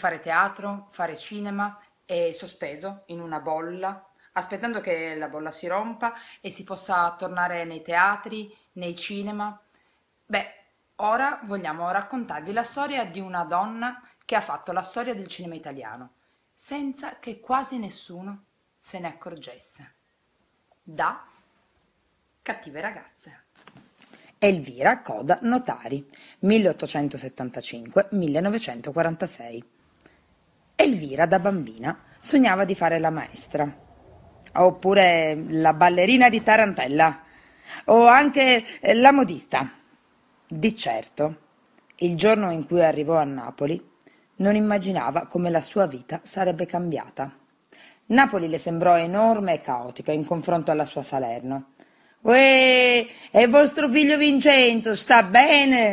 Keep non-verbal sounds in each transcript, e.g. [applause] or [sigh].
fare teatro, fare cinema, e sospeso in una bolla, aspettando che la bolla si rompa e si possa tornare nei teatri, nei cinema. Beh, ora vogliamo raccontarvi la storia di una donna che ha fatto la storia del cinema italiano, senza che quasi nessuno se ne accorgesse. Da Cattive ragazze. Elvira Coda Notari, 1875-1946 Elvira da bambina sognava di fare la maestra, oppure la ballerina di Tarantella, o anche eh, la modista. Di certo, il giorno in cui arrivò a Napoli, non immaginava come la sua vita sarebbe cambiata. Napoli le sembrò enorme e caotica in confronto alla sua Salerno. Uè, e vostro figlio Vincenzo sta bene?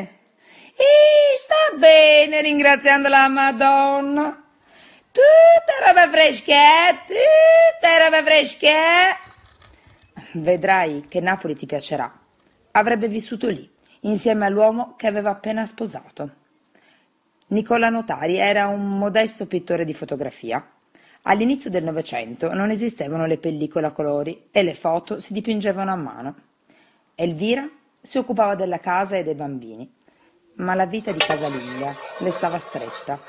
E sta bene, ringraziando la Madonna tutta roba fresca, eh? tutta roba fresca. Eh? Vedrai che Napoli ti piacerà. Avrebbe vissuto lì, insieme all'uomo che aveva appena sposato. Nicola Notari era un modesto pittore di fotografia. All'inizio del Novecento non esistevano le pellicole a colori e le foto si dipingevano a mano. Elvira si occupava della casa e dei bambini, ma la vita di casalinga le stava stretta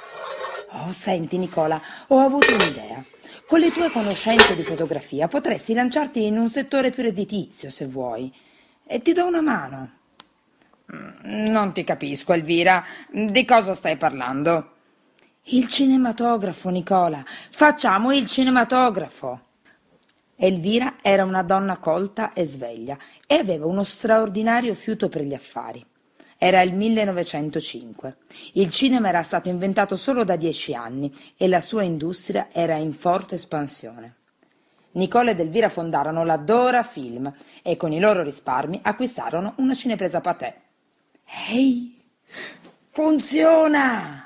Oh, senti Nicola, ho avuto un'idea. Con le tue conoscenze di fotografia potresti lanciarti in un settore più redditizio, se vuoi. E ti do una mano. Mm, non ti capisco, Elvira. Di cosa stai parlando? Il cinematografo, Nicola. Facciamo il cinematografo. Elvira era una donna colta e sveglia e aveva uno straordinario fiuto per gli affari. Era il 1905. Il cinema era stato inventato solo da dieci anni e la sua industria era in forte espansione. Nicola ed Elvira fondarono la Dora Film e con i loro risparmi acquistarono una cinepresa patè. Ehi, funziona!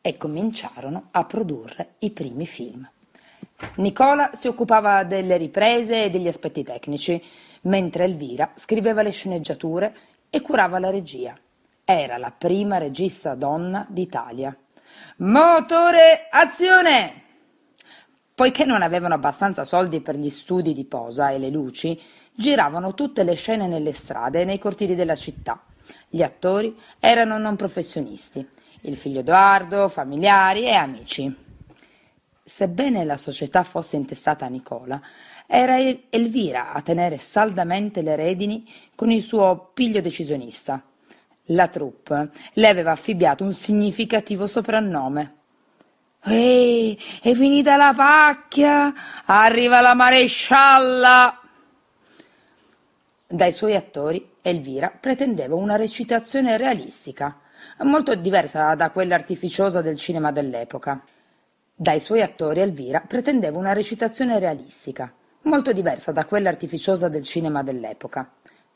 E cominciarono a produrre i primi film. Nicola si occupava delle riprese e degli aspetti tecnici, mentre Elvira scriveva le sceneggiature e curava la regia. Era la prima regista donna d'Italia. Motore azione! Poiché non avevano abbastanza soldi per gli studi di posa e le luci, giravano tutte le scene nelle strade e nei cortili della città. Gli attori erano non professionisti, il figlio Edoardo, familiari e amici. Sebbene la società fosse intestata a Nicola, era Elvira a tenere saldamente le redini con il suo piglio decisionista. La troupe le aveva affibbiato un significativo soprannome. Ehi, è finita la pacchia! Arriva la marescialla! Dai suoi attori Elvira pretendeva una recitazione realistica, molto diversa da quella artificiosa del cinema dell'epoca. Dai suoi attori Elvira pretendeva una recitazione realistica, Molto diversa da quella artificiosa del cinema dell'epoca.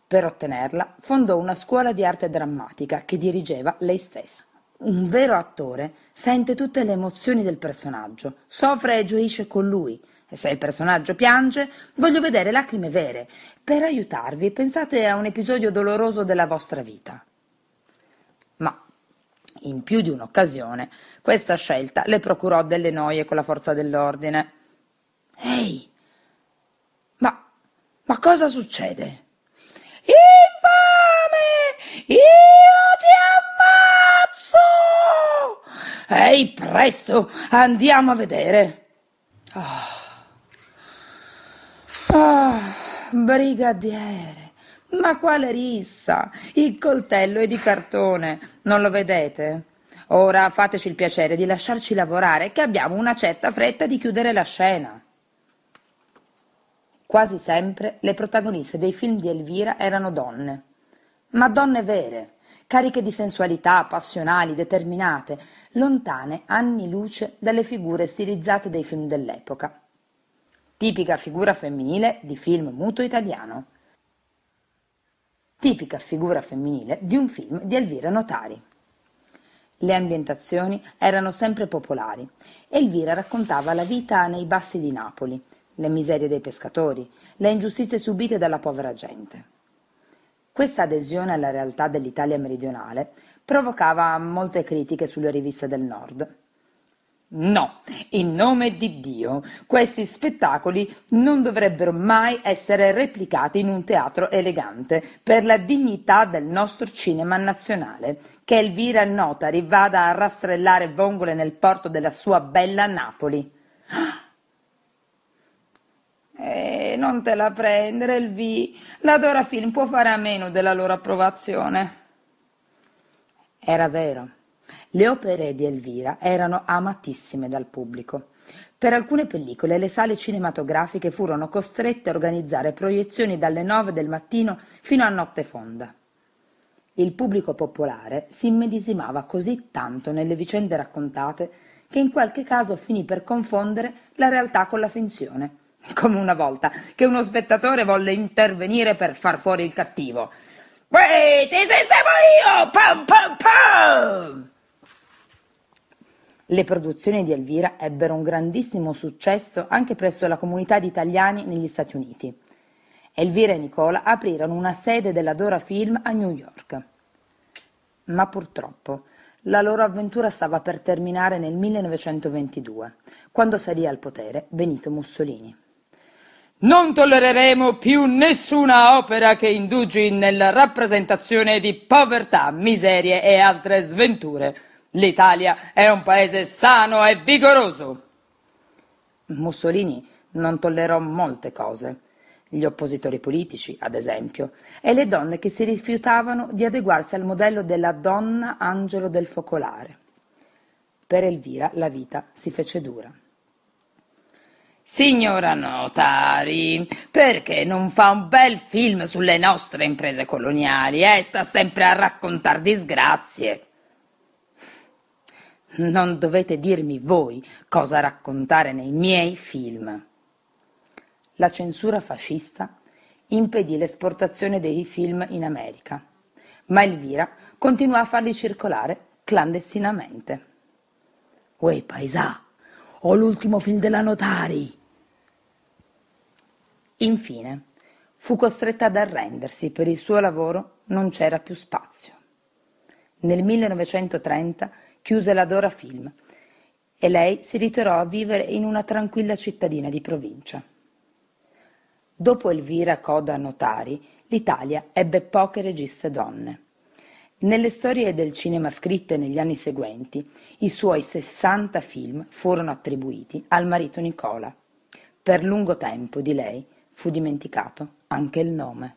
Per ottenerla fondò una scuola di arte drammatica che dirigeva lei stessa. Un vero attore sente tutte le emozioni del personaggio, soffre e gioisce con lui, e se il personaggio piange, voglio vedere lacrime vere. Per aiutarvi, pensate a un episodio doloroso della vostra vita. Ma, in più di un'occasione, questa scelta le procurò delle noie con la forza dell'ordine. Ehi, ma cosa succede? Infame! Io ti ammazzo! Ehi, presto, andiamo a vedere. Oh. Oh, brigadiere, ma quale rissa! Il coltello è di cartone, non lo vedete? Ora fateci il piacere di lasciarci lavorare, che abbiamo una certa fretta di chiudere la scena. Quasi sempre le protagoniste dei film di Elvira erano donne, ma donne vere, cariche di sensualità, passionali, determinate, lontane anni luce dalle figure stilizzate dei film dell'epoca. Tipica figura femminile di film muto italiano. Tipica figura femminile di un film di Elvira Notari. Le ambientazioni erano sempre popolari. Elvira raccontava la vita nei bassi di Napoli, le miserie dei pescatori, le ingiustizie subite dalla povera gente. Questa adesione alla realtà dell'Italia meridionale provocava molte critiche sulle riviste del Nord. No, in nome di Dio, questi spettacoli non dovrebbero mai essere replicati in un teatro elegante per la dignità del nostro cinema nazionale. Che Elvira Notari vada a rastrellare vongole nel porto della sua bella Napoli. Ah, e eh, non te la prendere il V. La Dora Film può fare a meno della loro approvazione. Era vero. Le opere di Elvira erano amatissime dal pubblico. Per alcune pellicole le sale cinematografiche furono costrette a organizzare proiezioni dalle nove del mattino fino a notte fonda. Il pubblico popolare si immedesimava così tanto nelle vicende raccontate che in qualche caso finì per confondere la realtà con la finzione [laughs] come una volta che uno spettatore volle intervenire per far fuori il cattivo. Wait, esistevo io! Pam, pam, pam! Le produzioni di Elvira ebbero un grandissimo successo anche presso la comunità di italiani negli Stati Uniti. Elvira e Nicola aprirono una sede della Dora Film a New York. Ma purtroppo la loro avventura stava per terminare nel 1922, quando salì al potere Benito Mussolini. Non tollereremo più nessuna opera che indugi nella rappresentazione di povertà, miserie e altre sventure. L'Italia è un paese sano e vigoroso. Mussolini non tollerò molte cose. Gli oppositori politici, ad esempio, e le donne che si rifiutavano di adeguarsi al modello della donna angelo del focolare. Per Elvira la vita si fece dura. Signora Notari, perché non fa un bel film sulle nostre imprese coloniali eh? sta sempre a raccontar disgrazie? Non dovete dirmi voi cosa raccontare nei miei film. La censura fascista impedì l'esportazione dei film in America, ma Elvira continuò a farli circolare clandestinamente. Uè, paesà, ho l'ultimo film della Notari! Infine, fu costretta ad arrendersi, per il suo lavoro non c'era più spazio. Nel 1930 chiuse la Dora Film e lei si ritirò a vivere in una tranquilla cittadina di provincia. Dopo Elvira Coda Notari, l'Italia ebbe poche registe donne. Nelle storie del cinema scritte negli anni seguenti, i suoi 60 film furono attribuiti al marito Nicola. Per lungo tempo di lei Fu dimenticato anche il nome.